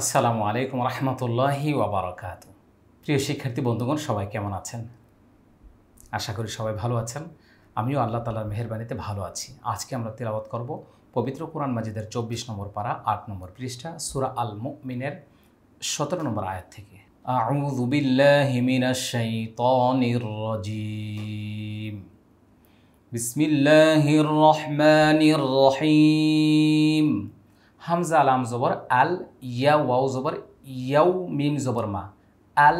আসসালামু আলাইকুম রহমতুল্লাহি ওবরাকাত প্রিয় শিক্ষার্থী বন্ধুগণ সবাই কেমন আছেন আশা করি সবাই ভালো আছেন আমিও আল্লাহ তালার মেহরবানিতে ভালো আছি আজকে আমরা তেলাওয়াত করব পবিত্র কোরআন মাজিদের চব্বিশ নম্বর পাড়া আট নম্বর পৃষ্ঠা সুরা আল মুমিনের সতেরো নম্বর আয়াত থেকে أعوذ بالله রহিম হামজা লাম জবর আল ইয়া ওয়াও জবর ইয়াউ মিম জবর মা আল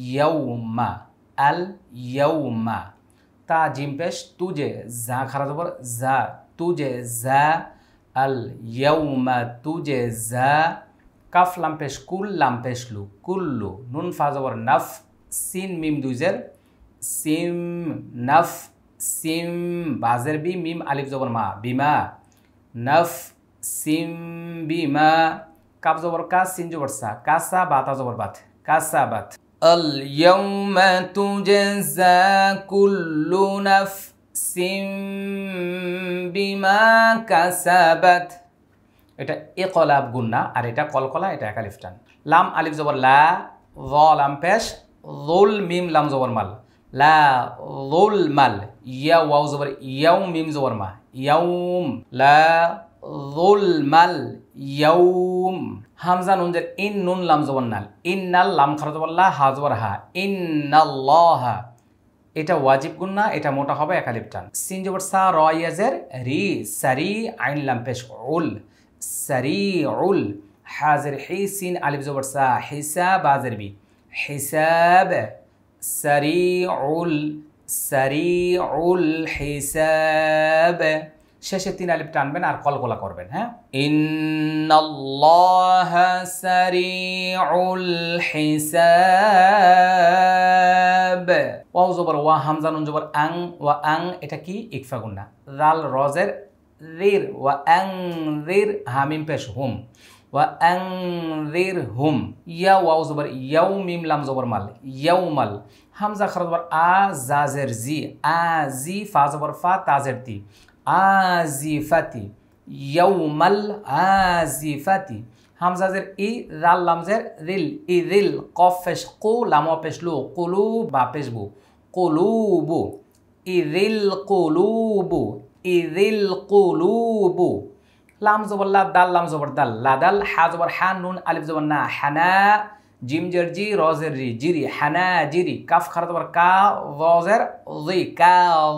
ইয়াউ মা আল ইয়াউ মা তা জিম পেশ তুজে যা খারা জবর যা যে যা আল ইয়াউ মা যে যা কাফ লাম পেশ কুল লাম পেশ লু নুন ফা জবর নাফ সিন মিম দুইজের সিম নাফ সিম বাজের বি মিম আলিফ জবর মা বিমা নাফ সিম বিমা কাপ জবর কাজ সিন জবর সা কাসা বাতা জবর বাত কাসা বাত اليوم تجزى كل نفس بما كسبت এটা একলাব গুন্না আর এটা কলকলা এটা একালিফ টান লাম আলিফ জবর লা জ লাম পেশ রোল মিম লাম জবর মাল লা রোল মাল ইয়া ওয়াও জবর ইয়াউ মিম জবর মা ইয়াউম লা রোল মাল ইয়াউম হামজা নুন যে ইন নুন লাম নাল ইন নাল লাম খারজবল্লা হাজবর হা ইন নাল্লাহা এটা ওয়াজিব গুন্না এটা মোটা হবে একালিপ টান সিন জবর সা র ইয়াজের রি সারি আইন লাম পেশ উল সারি উল হাজের হি সিন আলিফ জবর সা হিসাব আজের বি হিসাব সারি উল সারি উল হিসাব শেষে তিন আলিপ টানবেন আর কলকলা করবেন হ্যাঁ ইন্নাল্লাহ সারিউল হিসাব ওয়া জবর ওয়া হামজা জবর আং ওয়া আং এটা কি ইকফা গুন্না রাল রজের রির ওয়া অ্যাং রির হামিম পেশ হুম ওয়া অ্যাং রির হুম ইয়া ওয়াও জবর ইয়াউ মিম লাম জবর মাল ইয়াউ মাল হামজা খরা জবর আ জাজের জি আ জি ফা জবর ফা তাজের তি আজিফাতি ইয়াউমাল আজিফাতি همزه زر ای ذال لام زر ریل ای ریل قفش قو لما پش لو قلوب با پش بو قلوبو ای ریل قلوبو ای ریل قلوبو لام زبر لا دال لام زبر دال لا دال حا زبر حا نون الف زبر نا حنا جيم جرجي جي جري حناجري كاف بر كا ضوزر ضي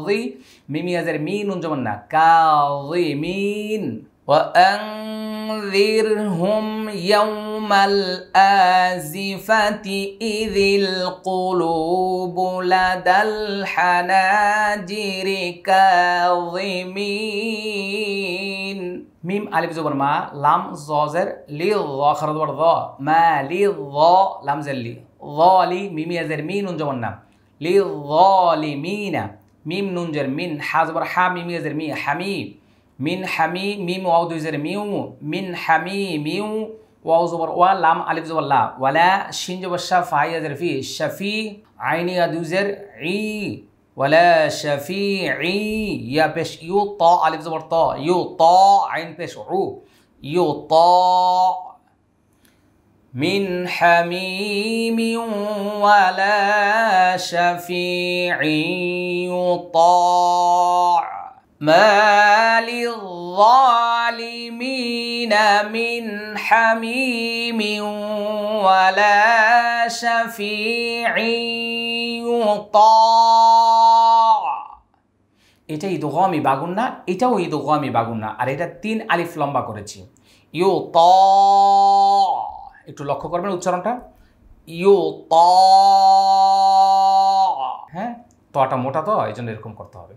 ضي ميم يزر مين ونجمنا كاظمين وأنذرهم يوم الآزفة إذ القلوب لدى الحناجر كاظمين মিম আলিফ জবর মা লাম জজের লি খরদ বর দ মা লি দ লাম জের লি দ লি মিমি আজের মি নুন জবর নাম লি দ লি মিনা মিম নুন জের মিন হা জবর হা মিমি আজের মি হামি মিন হামি মিম ওয়াউ দুই জের মিউ মিন হামি মিউ ওয়াও জবর ওয়া লাম আলিফ জবর লা ওয়ালা শিন জবর শা ফাই আজের ফি শাফি আইনি আদুজের ই ولا شفيع يا بش يطاع الف زبر طاء يطاع عين بش عو يطاع من حميم ولا شفيع يطاع ما للظالمين من حميم ولا شفيع এটা গমি বাগুন না এটাও গমি বাগুন না আর এটা তিন আলিফ লম্বা করেছি ইউ ত একটু লক্ষ্য করবেন উচ্চারণটা ইউ ত হ্যাঁ তটা মোটা তো এই জন্য এরকম করতে হবে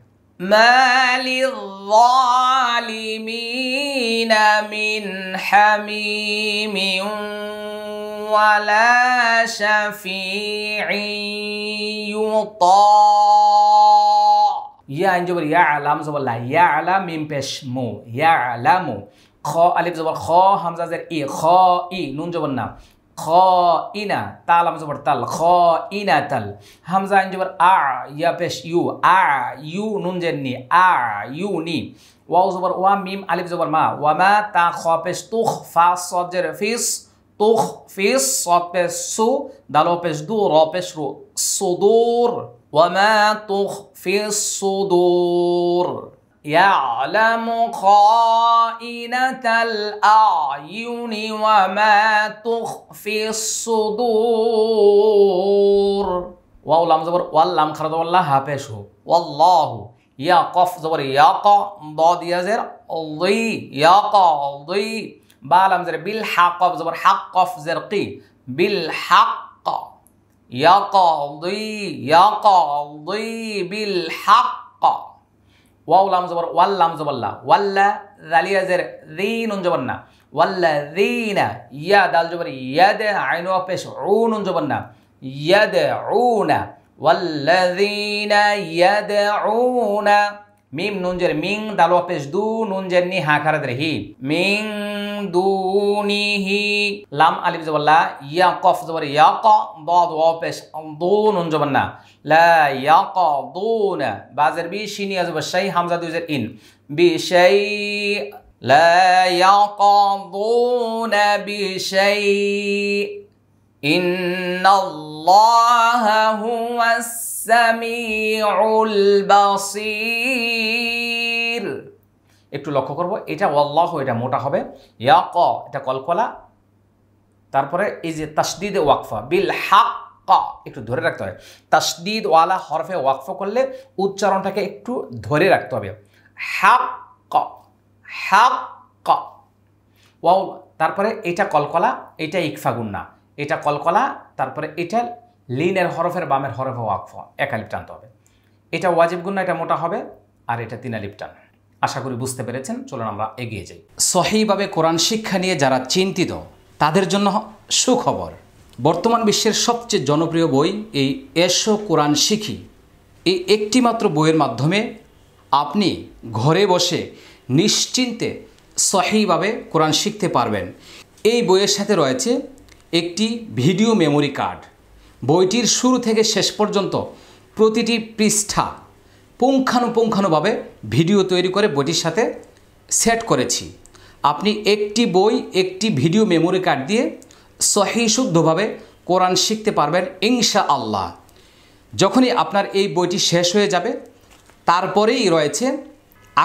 মালিমিন হামিমিউন ولا شفيع يطاع يا إن جبر يعلم زبر لا يعلم من بشمو يعلم خا ألف زبر خا همزة زر إي خا إي نون زبر نام খাইনা তাল আমি জবর তাল খাইনা তাল হামজা আইন জবর আ ইয়া পেশ ইউ আ ইউ নুন জেন নি আ ইউ নি ওয়াও জবর ওয়া মিম আলিফ জবর মা ওয়া মা তা খ পেশ তুখ ফা সজের ফিস طخ فيص صاد بيش سو دالو بيش دو رو بيش رو صدور وما تخفي الصدور يعلم خائنة الأعين وما تخفي الصدور واو لام زبر واللام خرد والله هابشو والله يقف زبر يقع ضاد يزر ضي يقع ضي বা আলাম জের বিল হাক অফ জবর হাক অফ জের কি বিল হাক ইয়াকদি ইয়াকদি বিল হাক ওয়াও লাম জবর ওয়াল লাম জবল্লা ওয়াল্লা জালিয়া জের দিন উঞ্জবর না ওয়াল্লা দিনা ইয়া দাল জবর ইয়াদ আইন পেশ উন উঞ্জবর না ইয়াদ উনা والذين يدعون ميم نونجر مين دالو بيش دو نونجر ني هاكار درهي مين দুনিহি লাম আলিফ জবাল্লা ইয়া জবর ইয়া ক দ দুন উন জবান্না লা ইয়া দুন বাজের বি শিনি আজব শাই হামজা দুজের ইন বি শাই লা ইয়াকাদুন বি শাই إن الله هو السميع একটু লক্ষ্য করব এটা ওয়াল্লাহ এটা মোটা হবে ইয়া ক এটা কলকলা তারপরে এই যে তাসদিদ ওয়াকফা বিল হাক ক একটু ধরে রাখতে হবে তাসদিদ ওয়ালা হরফে ওয়াকফ করলে উচ্চারণটাকে একটু ধরে রাখতে হবে হাক ক হাক ক ওয়াও তারপরে এটা কলকলা এটা না এটা কলকলা তারপরে এটা লিনের হরফের বামের হরফে ওয়াকফ একালিপ টানতে হবে এটা ওয়াজিব গুন্না এটা মোটা হবে আর এটা তিনালিপ টান আশা করি বুঝতে পেরেছেন চলুন আমরা এগিয়ে যাই সহিভাবে কোরআন শিক্ষা নিয়ে যারা চিন্তিত তাদের জন্য সুখবর বর্তমান বিশ্বের সবচেয়ে জনপ্রিয় বই এই এসো কোরআন শিখি এই একটিমাত্র বইয়ের মাধ্যমে আপনি ঘরে বসে নিশ্চিন্তে সহিভাবে কোরআন শিখতে পারবেন এই বইয়ের সাথে রয়েছে একটি ভিডিও মেমোরি কার্ড বইটির শুরু থেকে শেষ পর্যন্ত প্রতিটি পৃষ্ঠা পুঙ্খানুপুঙ্খানুভাবে ভিডিও তৈরি করে বইটির সাথে সেট করেছি আপনি একটি বই একটি ভিডিও মেমোরি কার্ড দিয়ে সহি শুদ্ধভাবে কোরআন শিখতে পারবেন ইনশা আল্লাহ যখনই আপনার এই বইটি শেষ হয়ে যাবে তারপরেই রয়েছে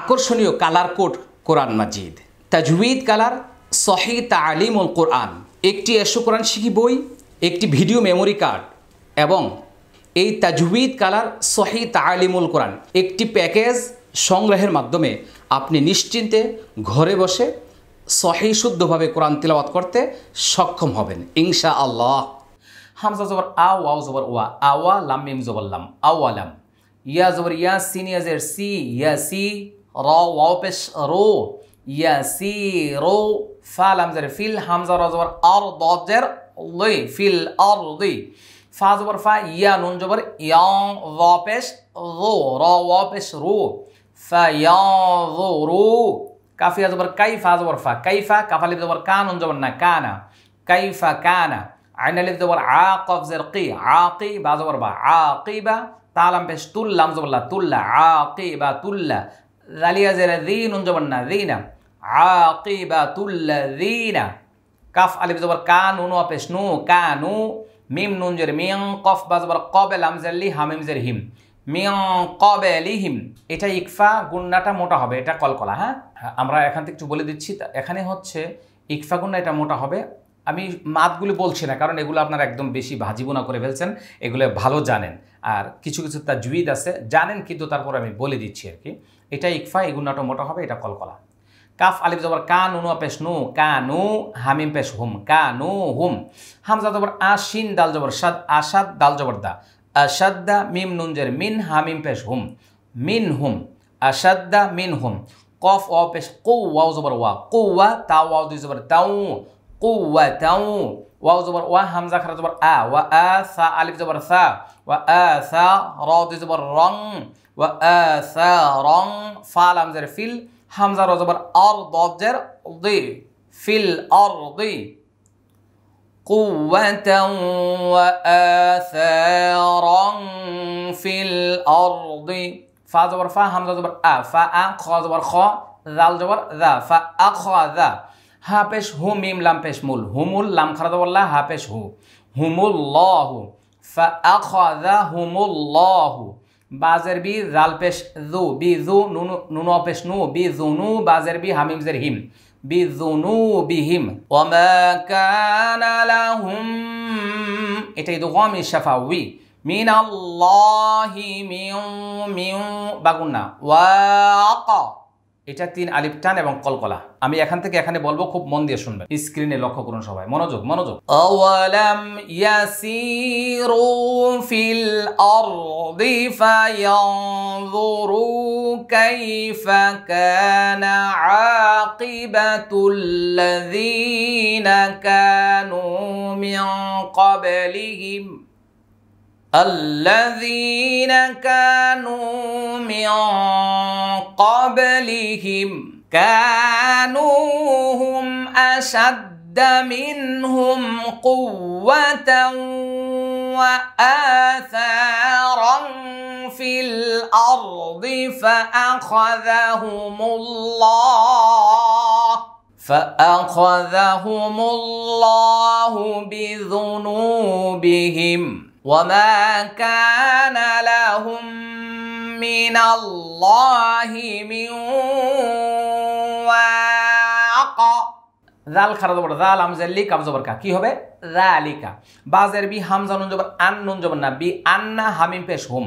আকর্ষণীয় কালার কোড কোরআন মাজিদ তাজুইদ কালার সহি তালিমুল কোরআন একটি এসো কোরআন শিখি বই একটি ভিডিও মেমোরি কার্ড এবং এই তাজবিদ কালার সহি তালিমুল কোরআন একটি প্যাকেজ সংগ্রহের মাধ্যমে আপনি নিশ্চিন্তে ঘরে বসে সহি শুদ্ধভাবে কোরআন তিলাবাত করতে সক্ষম হবেন ইনশা আল্লাহ হামজা জবর আ জবর ওয়া আওয়া লাম মিম জবর লাম আওয়ালাম ইয়া জবর ইয়া সিন ইয়াজের সি ইয়া সি র ওয়াও পেশ রো ইয়া সি রো ফা লাম জের ফিল হামজা র আর ফিল আর দুই فاز برفا يا نون جبر يان ظا پیش ظو را وا پیش رو فينظروا كاف يا زبر كيف هذا برفا كيف كاف اللي بدور كان نون جبر كان كيف كان عنا اللي بدور عاقب زرقي عاقي بعض برفا عاقبة تعلم بس تلا مزبر لا تلا عاقبة تلا ذلي زر ذين ونجبرنا ذين عاقبة تلا الذين كاف اللي بدور كان نون وابس نو كانوا মিম নুনজের মিয়ং কফ বাজবার কবে লামজাল্লি হামিমজের হিম মিয়ং কবেলি হিম এটা ইকফা গুন্নাটা মোটা হবে এটা কলকলা হ্যাঁ আমরা এখান থেকে একটু বলে দিচ্ছি এখানে হচ্ছে ইকফা গুন্না এটা মোটা হবে আমি মাতগুলি বলছি না কারণ এগুলো আপনারা একদম বেশি ভাজিবোনা করে ফেলছেন এগুলো ভালো জানেন আর কিছু কিছু জুইদ আছে জানেন কিন্তু তারপর আমি বলে দিচ্ছি আর কি এটা ইকফা এগুন্নাটা মোটা হবে এটা কলকলা কাফ আলিফ জবর কা নুনু পেশ নু কা নু হামিম পেশ হুম কা নু হুম হামজা জবর আশিন দাল জবর সাদ আসাদ দাল জবর দা আসাদ্দা মিম নুনজের মিন হামিম পেশ হুম মিন হুম আসাদ্দা মিন হুম কফ অ পেশ কৌ ওয়াও জবর ওয়া ওয়া তা ওয়াও দুই জবর তাউ ওয়া তাউ ওয়াও জবর ওয়া হামজা খারা জবর আ ওয়া আ সা আলিফ জবর সা ওয়া আ সা র দুই জবর রং ওয়া আ সা রং ফা জের ফিল همزه رزبر ارض দজের দি ফিল আর قوة وآثارا في الأرض فا زبر فا همزة زبر أ فا أ خا زبر خا ذال زبر ذا فا ذا ها بيش هو ميم لام بيش مول همول لام خرد والله ها بيش هو هم الله فأخذهم الله বাজের বি রালপেশ জু বি জু নুনু নুনু পেশ নু বি জুনু বাজের বি হামিম জের হিম বি জুনু বি হিম এটাই তো কিন্তু গম ইসাফা উই মিন আল্লাহি মিউ মিউ বাগুন না ওয়া এটা তিন আলিপটান এবং কলকলা আমি এখান থেকে এখানে বলবো খুব মন দিয়ে শুনবেন স্ক্রিনে লক্ষ্য করুন সবাই মনোযোগ মনোযোগ আওয়ালাম ইয়াসিরু ফিল আরদি ফায়ানজুরু কাইফা কানা আকিবাতুল্লাযীনা কানু মিন ক্বাবলিহিম الذين كانوا من قبلهم كانوا هم أشد منهم قوة وآثارا في الأرض فأخذهم الله فأخذهم الله بذنوبهم وما كان لهم من الله من واق জাল খারাজ জবর জাল আমজাল লি কাম জবর কা কি হবে জালিকা বাজের বি হামজা নুন জবর আন নুন জবর না বি আন্না হামিম পেশ হুম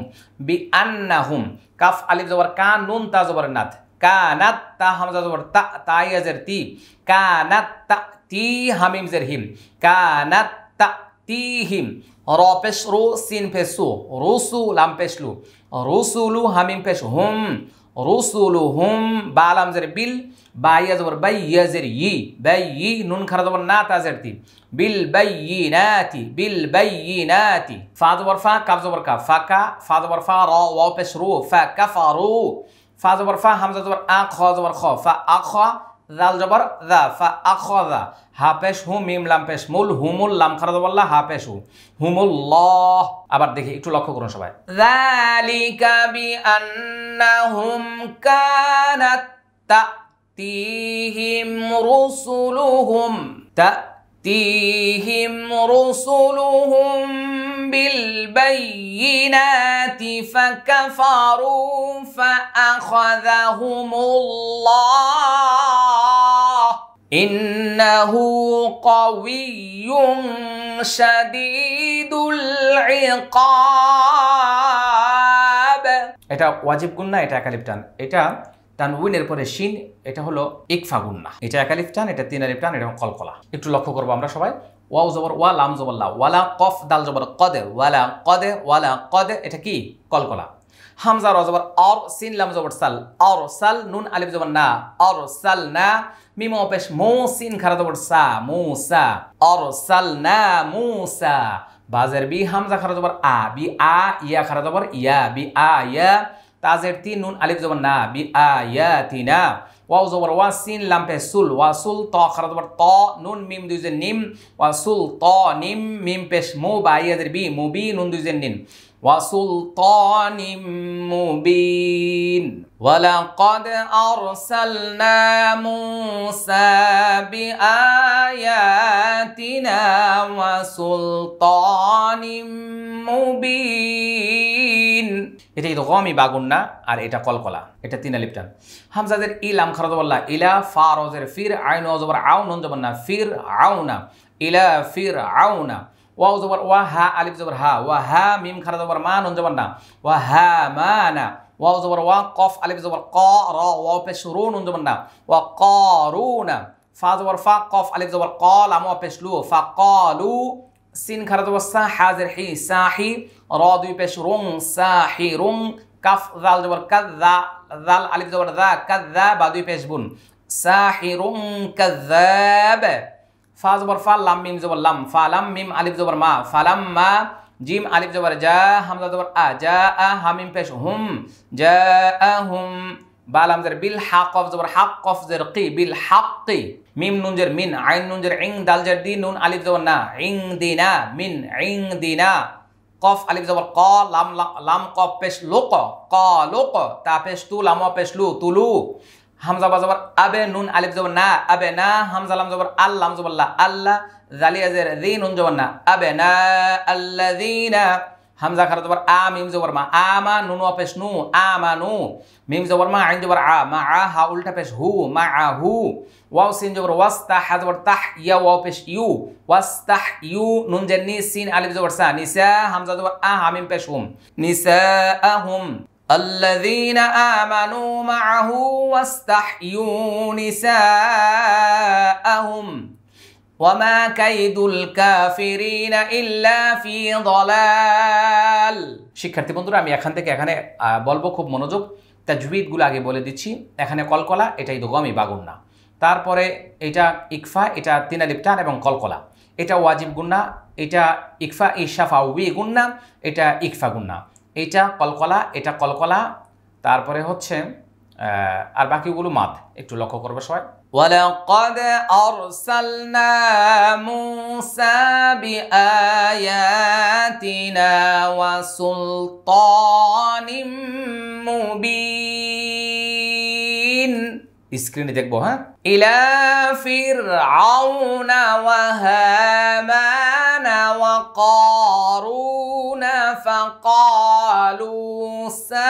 বি আন্না হুম কাফ আলিফ জবর কা নুন তা জবর নাত কানাত তা হামজা জবর তা তাইয়াজের তি কানাত তা তি হামিম জের হিম কানাত তা তি হিম র পেশ রু সিন পেশ সু রুসু লাম পেশ লু রুসুলু হামিম পেশ হুম রুসুলু হুম বা জের বিল বা ইয়া জবর বাই ইয়া জের ই বাই ই নুন খারা জবর না তা তি বিল বাই ই না তি বিল বাই ই না তি ফা জবর ফা কাফ জবর কাফ ফা কা ফা জবর ফা র ওয়া পেশ রু ফা কাফা রু ফা জবর ফা হামজা জবর আ খ জবর খ ফা আ খ দাল জবর দা ফা আখ দা হাফেশ হু মিম লাম পেশ মুল হুমুল লাম বললা হাফেশ হু ল আবার দেখি একটু লক্ষ্য করুন সবাই যালিকা বিআন্নাহুম কানাত তাতিহিম রুসুলুহুম তা تأتيهم رسلهم بالبينات فكفروا فأخذهم الله إنه قوي شديد العقاب এটা ওয়াজিব গুণ না এটা একালিপ্টান এটা তানউইনের পরে শিন এটা হলো ফাগুন না এটা একালিফ টান এটা তিন আলিফ টান এটা কলকলা একটু লক্ষ্য করবো আমরা সবাই ওয়াও জবর ওয়া লাম জবর লা ওয়ালা কফ দাল জবর কদে ওয়ালা কদে ওয়ালা কদে এটা কি কলকলা হামজা র জবর অর সিন লাম জবর সাল অর সাল নুন আলিফ জবর না অর সাল না মিম অপেশ মো সিন খারা জবর সা মুসা অর সাল না মুসা বাজের বি হামজা খারা জবর আ বি আ ইয়া খারা জবর ইয়া বি আ ইয়া تازر تين نون ألف نا بآياتنا واو زبر واسين لام بسول واسول تا خرد زبر تا نون ميم دوز نيم واسول تا نيم ميم بس مو باي أدر آية بي مبي نون دوز نين وسلطان مبين ولقد أرسلنا موسى بآياتنا وسلطان مبين এটা বাগুন বাগুন্না আর এটা কলকলা এটা তিন আলিপটান হামজাদের ইলাম খরদবল্লা ইলা ফা রজের ফির আইন ওজবর আউন না ফির আউনা ইলা ফির আউনা ওয়া জবর ওয়া হা আলিফ জবর হা ওয়া হা মিম খারা জবর মা নন জবর না ওয়া হা মা না ওয়া জবর ওয়া কফ আলিফ জবর ক র ওয়া পেশ রু নন জবর না ওয়া ক রু না ফা জবর ফা কফ আলিফ জবর ক লাম ওয়া পেশ লু ফা ক লু সিন খারা জবর সা জের হি সাহি র দুই পেশ রং সাহি রং কাফ জাল জবর কাদ্দা জাল আলিফ জবর দা কাদ্দা বা দুই পেশ বুন সাহি সাহিরুম কাদ্দাব ফা জবর ফা লাম মিম জবর লাম ফা লাম মিম আলিফ জবর মা ফা মা জিম আলিফ জবর জা হামজা জবর আ জা আ হামিম পেশ হুম জা আ হুম বা লাম জের বিল হা কফ জবর হাক কফ জের কি বিল হাক মিম নুন জের মিন আইন নুন জের ইং দাল জের দি নুন আলিফ জবর না ইং দিনা মিন ইং দিনা কফ আলিফ জবর ক লাম লাম ক পেশ লোক ক লোক তা পেশ তু লাম পেশ লু তুলু হামজা বা আবে নুন আলিফ জবর না আবে না হামজা লাম জবর আল লাম জবর আল্লাহ জালিয়া জের রি নুন জবর না আবে না আল্লাহ همزة خرطة بر آ ميم زور ما آما نون وبش نو نو ميم زور ما عين زبر آ ما آ ها أولتا بش هو ما آ هو واو سين زور وستا حد زبر تح يا واو بش يو وستا يو نون جن ني سين ألف زور سا نساء همزة زور آ ميم بش هم نساء هم الذين آمنوا معه واستحيوا نساءهم ওয়ামা কাইদুল কাফিরিনা ইল্লা ফি শিক্ষার্থী বন্ধুরা আমি এখান থেকে এখানে বলবো খুব মনোযোগ তাজবিদগুলো আগে বলে দিচ্ছি এখানে কলকলা এটাই দোগমি বাগুন্না তারপরে এটা ইকফা এটা তিনালিপটান এবং কলকলা এটা ওয়াজিব গুন্না এটা ইকফা ইশাফা উই গুন্না এটা ইকফা গুন্না এটা কলকলা এটা কলকলা তারপরে হচ্ছে আর বাকিগুলো মাদ একটু লক্ষ্য করবে সবাই ولقد أرسلنا موسى بآياتنا وسلطان مبين স্ক্রিনে দেখবো হ্যাঁ إلى فرعون وهامان وقارون فقالوا سا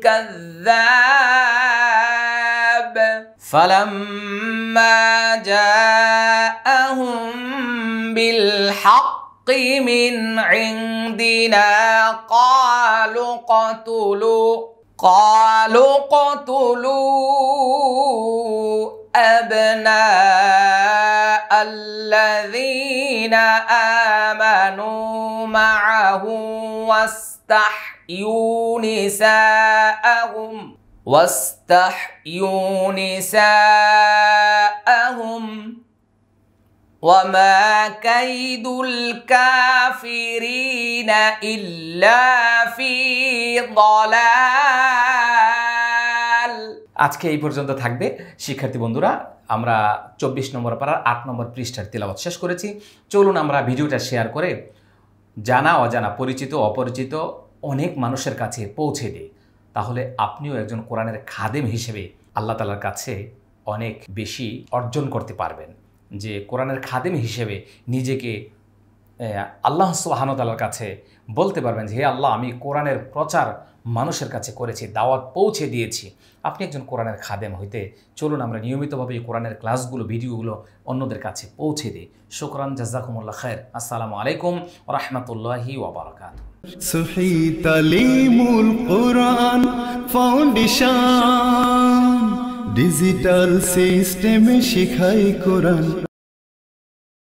كذاب فلما جاءهم بالحق من عندنا قالوا اقتلوا قالوا اقتلوا أبناء الذين آمنوا معه واستحقوا ইউনিসাআহুম واستحيوا نساءهم وما كيد الكافرين إلا في ضلال আজকে এই পর্যন্ত থাকবে শিক্ষার্থী বন্ধুরা আমরা চব্বিশ নম্বর পাড়ার আট নম্বর পৃষ্ঠার তিলাবত শেষ করেছি চলুন আমরা ভিডিওটা শেয়ার করে জানা অজানা পরিচিত অপরিচিত অনেক মানুষের কাছে পৌঁছে দেয় তাহলে আপনিও একজন কোরআনের খাদেম হিসেবে আল্লাহ তালার কাছে অনেক বেশি অর্জন করতে পারবেন যে কোরআনের খাদেম হিসেবে নিজেকে আল্লাহ সুবাহানতালার কাছে বলতে পারবেন যে হে আল্লাহ আমি কোরআনের প্রচার মানুষের কাছে করেছি দাওয়াত পৌঁছে দিয়েছি আপনি একজন কোরআনের খাদেম হইতে চলুন আমরা নিয়মিতভাবে এই কোরআনের ক্লাসগুলো ভিডিওগুলো অন্যদের কাছে পৌঁছে দিই শুকরান জাজাকুমুল্লা খায়ের আসসালামু আলাইকুম রহমতুল্লাহি ওবরাকাত সুহি কোরআন ফাউন্ডেশন ডিজিটাল সিস্টেমে শিখাই কোরআন